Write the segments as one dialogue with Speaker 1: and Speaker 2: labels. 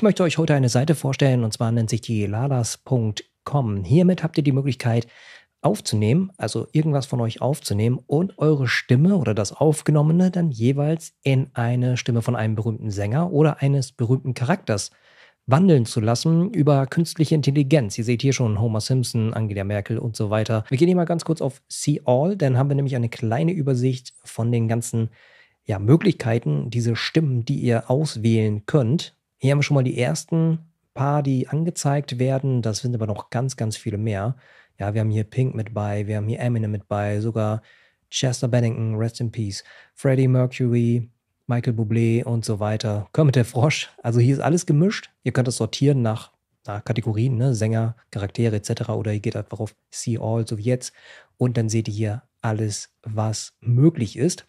Speaker 1: Ich möchte euch heute eine Seite vorstellen und zwar nennt sich die lalas.com. Hiermit habt ihr die Möglichkeit aufzunehmen, also irgendwas von euch aufzunehmen und eure Stimme oder das Aufgenommene dann jeweils in eine Stimme von einem berühmten Sänger oder eines berühmten Charakters wandeln zu lassen über künstliche Intelligenz. Ihr seht hier schon Homer Simpson, Angela Merkel und so weiter. Wir gehen hier mal ganz kurz auf See All, dann haben wir nämlich eine kleine Übersicht von den ganzen ja, Möglichkeiten, diese Stimmen, die ihr auswählen könnt. Hier haben wir schon mal die ersten paar, die angezeigt werden. Das sind aber noch ganz, ganz viele mehr. Ja, wir haben hier Pink mit bei, wir haben hier Eminem mit bei, sogar Chester Bennington, Rest in Peace, Freddie Mercury, Michael Bublé und so weiter. Kermit der Frosch. Also hier ist alles gemischt. Ihr könnt das sortieren nach, nach Kategorien, ne? Sänger, Charaktere etc. Oder ihr geht einfach auf See All, so wie jetzt. Und dann seht ihr hier alles, was möglich ist.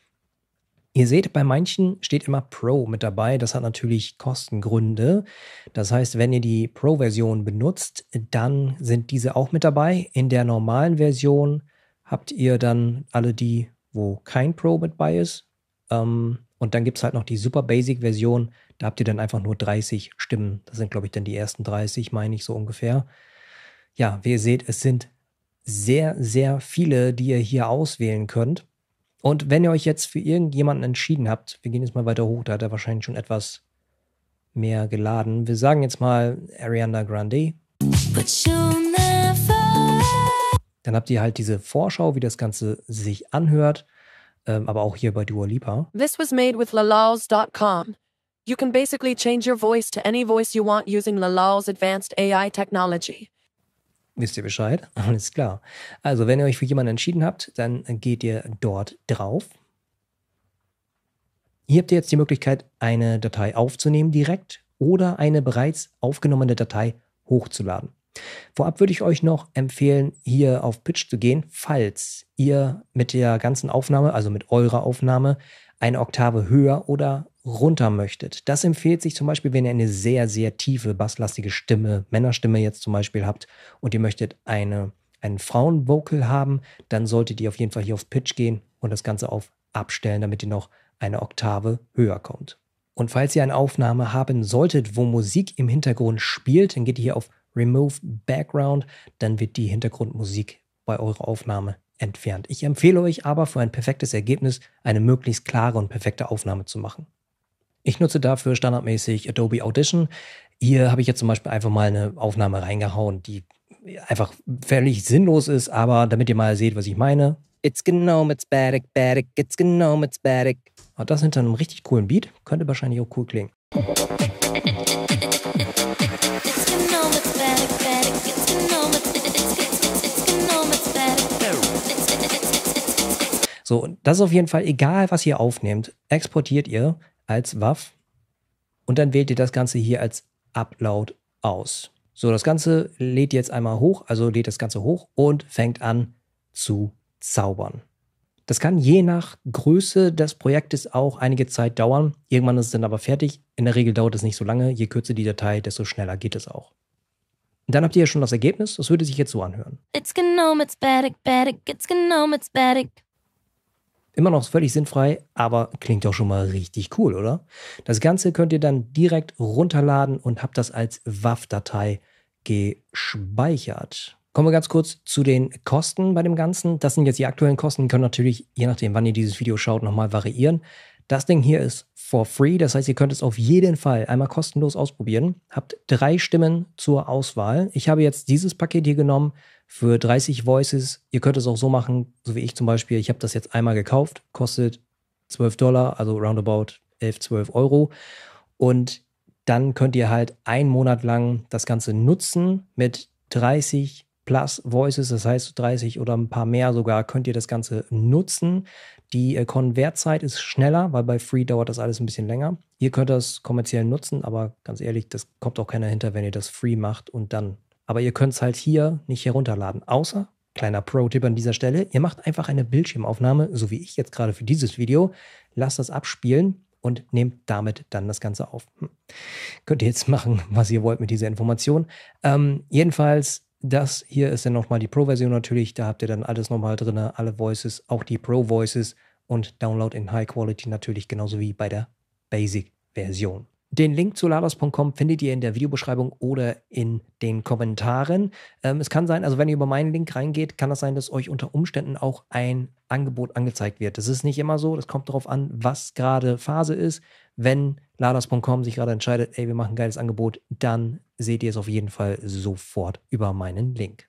Speaker 1: Ihr seht, bei manchen steht immer Pro mit dabei. Das hat natürlich Kostengründe. Das heißt, wenn ihr die Pro-Version benutzt, dann sind diese auch mit dabei. In der normalen Version habt ihr dann alle die, wo kein Pro mit bei ist. Ähm, und dann gibt es halt noch die Super Basic-Version. Da habt ihr dann einfach nur 30 Stimmen. Das sind, glaube ich, dann die ersten 30, meine ich so ungefähr. Ja, wie ihr seht, es sind sehr, sehr viele, die ihr hier auswählen könnt. Und wenn ihr euch jetzt für irgendjemanden entschieden habt, wir gehen jetzt mal weiter hoch, da hat er wahrscheinlich schon etwas mehr geladen. Wir sagen jetzt mal Ariana Grande. Dann habt ihr halt diese Vorschau, wie das Ganze sich anhört, ähm, aber auch hier bei Dua Lipa. This was made with lalals.com. You can basically change your voice to any voice you want using lalals advanced AI technology wisst ihr Bescheid. Alles klar. Also, wenn ihr euch für jemanden entschieden habt, dann geht ihr dort drauf. Hier habt ihr jetzt die Möglichkeit, eine Datei aufzunehmen direkt oder eine bereits aufgenommene Datei hochzuladen. Vorab würde ich euch noch empfehlen, hier auf Pitch zu gehen, falls ihr mit der ganzen Aufnahme, also mit eurer Aufnahme, eine Oktave höher oder runter möchtet. Das empfiehlt sich zum Beispiel, wenn ihr eine sehr, sehr tiefe, basslastige Stimme, Männerstimme jetzt zum Beispiel habt und ihr möchtet eine, einen Frauenvocal haben, dann solltet ihr auf jeden Fall hier auf Pitch gehen und das Ganze auf abstellen, damit ihr noch eine Oktave höher kommt. Und falls ihr eine Aufnahme haben solltet, wo Musik im Hintergrund spielt, dann geht ihr hier auf Remove Background, dann wird die Hintergrundmusik bei eurer Aufnahme entfernt. Ich empfehle euch aber für ein perfektes Ergebnis eine möglichst klare und perfekte Aufnahme zu machen. Ich nutze dafür standardmäßig Adobe Audition. Hier habe ich jetzt zum Beispiel einfach mal eine Aufnahme reingehauen, die einfach völlig sinnlos ist, aber damit ihr mal seht, was ich meine. It's genome, it's badic, badic, it's genome, it's badic. Und das hinter einem richtig coolen Beat könnte wahrscheinlich auch cool klingen. So, das ist auf jeden Fall egal, was ihr aufnehmt, exportiert ihr, als WAF und dann wählt ihr das Ganze hier als Upload aus. So, das Ganze lädt jetzt einmal hoch, also lädt das Ganze hoch und fängt an zu zaubern. Das kann je nach Größe des Projektes auch einige Zeit dauern. Irgendwann ist es dann aber fertig. In der Regel dauert es nicht so lange. Je kürzer die Datei, desto schneller geht es auch. Und dann habt ihr ja schon das Ergebnis. Das würde sich jetzt so anhören. It's genomics, it's it's it's genomics, Immer noch völlig sinnfrei, aber klingt doch schon mal richtig cool, oder? Das Ganze könnt ihr dann direkt runterladen und habt das als WAV-Datei gespeichert. Kommen wir ganz kurz zu den Kosten bei dem Ganzen. Das sind jetzt die aktuellen Kosten, können natürlich, je nachdem, wann ihr dieses Video schaut, nochmal variieren. Das Ding hier ist for free, das heißt, ihr könnt es auf jeden Fall einmal kostenlos ausprobieren. Habt drei Stimmen zur Auswahl. Ich habe jetzt dieses Paket hier genommen für 30 Voices. Ihr könnt es auch so machen, so wie ich zum Beispiel. Ich habe das jetzt einmal gekauft, kostet 12 Dollar, also roundabout 11, 12 Euro. Und dann könnt ihr halt einen Monat lang das Ganze nutzen mit 30 plus Voices, das heißt 30 oder ein paar mehr sogar, könnt ihr das Ganze nutzen. Die äh, Konvertzeit ist schneller, weil bei Free dauert das alles ein bisschen länger. Ihr könnt das kommerziell nutzen, aber ganz ehrlich, das kommt auch keiner hinter, wenn ihr das Free macht und dann aber ihr könnt es halt hier nicht herunterladen. Außer, kleiner Pro-Tipp an dieser Stelle, ihr macht einfach eine Bildschirmaufnahme, so wie ich jetzt gerade für dieses Video, lasst das abspielen und nehmt damit dann das Ganze auf. Hm. Könnt ihr jetzt machen, was ihr wollt mit dieser Information. Ähm, jedenfalls, das hier ist dann nochmal die Pro-Version natürlich. Da habt ihr dann alles nochmal drin, alle Voices, auch die Pro-Voices und Download in High Quality natürlich genauso wie bei der Basic-Version. Den Link zu lados.com findet ihr in der Videobeschreibung oder in den Kommentaren. Ähm, es kann sein, also wenn ihr über meinen Link reingeht, kann das sein, dass euch unter Umständen auch ein Angebot angezeigt wird. Das ist nicht immer so. Das kommt darauf an, was gerade Phase ist. Wenn ladas.com sich gerade entscheidet, ey, wir machen ein geiles Angebot, dann seht ihr es auf jeden Fall sofort über meinen Link.